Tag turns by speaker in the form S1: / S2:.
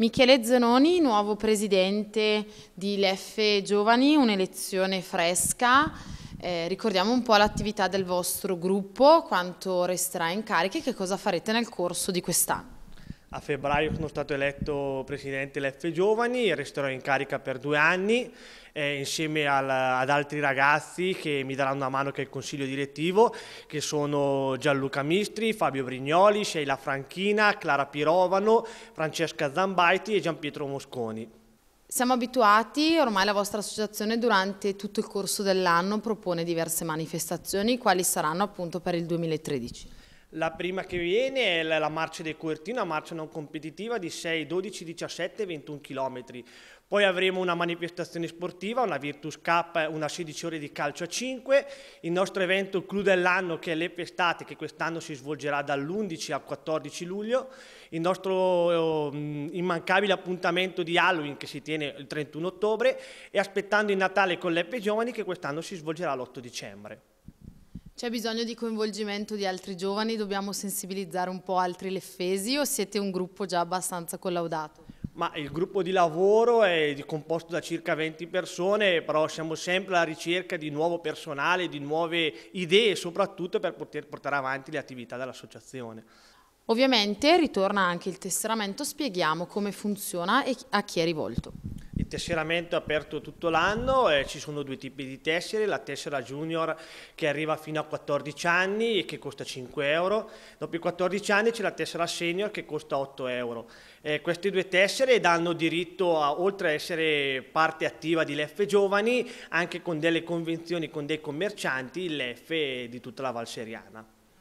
S1: Michele Zenoni, nuovo presidente di Leffe Giovani, un'elezione fresca. Eh, ricordiamo un po' l'attività del vostro gruppo, quanto resterà in carica e che cosa farete nel corso di quest'anno.
S2: A febbraio sono stato eletto presidente dell'F Giovani, resterò in carica per due anni eh, insieme al, ad altri ragazzi che mi daranno una mano che è il consiglio direttivo, che sono Gianluca Mistri, Fabio Brignoli, Sheila Franchina, Clara Pirovano, Francesca Zambaiti e Gianpietro Mosconi.
S1: Siamo abituati, ormai la vostra associazione durante tutto il corso dell'anno propone diverse manifestazioni, quali saranno appunto per il 2013.
S2: La prima che viene è la marcia del Cuertino, una marcia non competitiva di 6, 12, 17, 21 km. Poi avremo una manifestazione sportiva, una Virtus Cup, una 16 ore di calcio a 5. Il nostro evento clou dell'anno che è l'Epestate, che quest'anno si svolgerà dall'11 al 14 luglio. Il nostro mm, immancabile appuntamento di Halloween che si tiene il 31 ottobre e aspettando il Natale con l'Epe Giovani che quest'anno si svolgerà l'8 dicembre.
S1: C'è bisogno di coinvolgimento di altri giovani, dobbiamo sensibilizzare un po' altri leffesi o siete un gruppo già abbastanza collaudato?
S2: Ma il gruppo di lavoro è composto da circa 20 persone, però siamo sempre alla ricerca di nuovo personale, di nuove idee, soprattutto per poter portare avanti le attività dell'associazione.
S1: Ovviamente ritorna anche il tesseramento, spieghiamo come funziona e a chi è rivolto
S2: tesseramento è aperto tutto l'anno e ci sono due tipi di tessere, la tessera junior che arriva fino a 14 anni e che costa 5 euro, dopo i 14 anni c'è la tessera senior che costa 8 euro. Eh, queste due tessere danno diritto a, oltre a essere parte attiva di LEF Giovani, anche con delle convenzioni con dei commercianti, l'EF di tutta la Val Seriana.